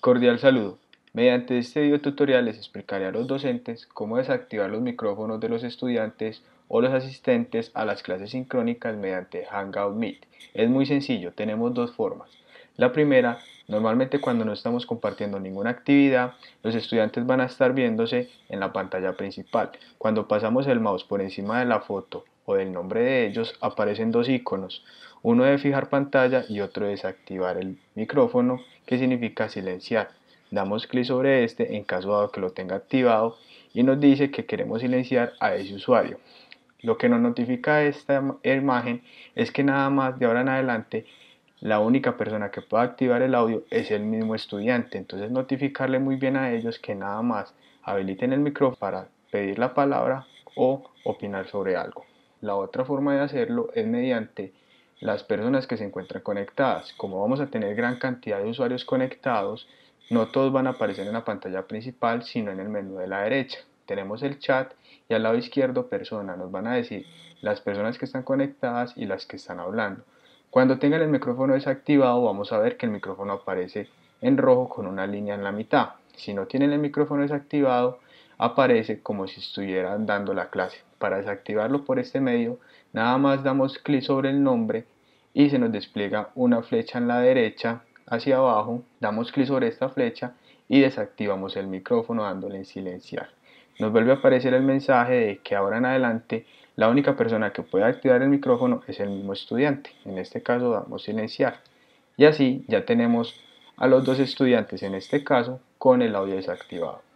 Cordial saludo. Mediante este video tutorial les explicaré a los docentes cómo desactivar los micrófonos de los estudiantes o los asistentes a las clases sincrónicas mediante Hangout Meet. Es muy sencillo, tenemos dos formas. La primera, normalmente cuando no estamos compartiendo ninguna actividad, los estudiantes van a estar viéndose en la pantalla principal. Cuando pasamos el mouse por encima de la foto o del nombre de ellos aparecen dos iconos, uno de fijar pantalla y otro de desactivar el micrófono, que significa silenciar. Damos clic sobre este en caso dado que lo tenga activado y nos dice que queremos silenciar a ese usuario. Lo que nos notifica esta imagen es que nada más de ahora en adelante la única persona que pueda activar el audio es el mismo estudiante. Entonces notificarle muy bien a ellos que nada más habiliten el micrófono para pedir la palabra o opinar sobre algo. La otra forma de hacerlo es mediante las personas que se encuentran conectadas. Como vamos a tener gran cantidad de usuarios conectados, no todos van a aparecer en la pantalla principal, sino en el menú de la derecha. Tenemos el chat y al lado izquierdo persona. Nos van a decir las personas que están conectadas y las que están hablando. Cuando tengan el micrófono desactivado, vamos a ver que el micrófono aparece en rojo con una línea en la mitad. Si no tienen el micrófono desactivado, aparece como si estuviera dando la clase. Para desactivarlo por este medio, nada más damos clic sobre el nombre y se nos despliega una flecha en la derecha hacia abajo, damos clic sobre esta flecha y desactivamos el micrófono dándole en silenciar. Nos vuelve a aparecer el mensaje de que ahora en adelante la única persona que puede activar el micrófono es el mismo estudiante. En este caso damos silenciar. Y así ya tenemos a los dos estudiantes en este caso con el audio desactivado.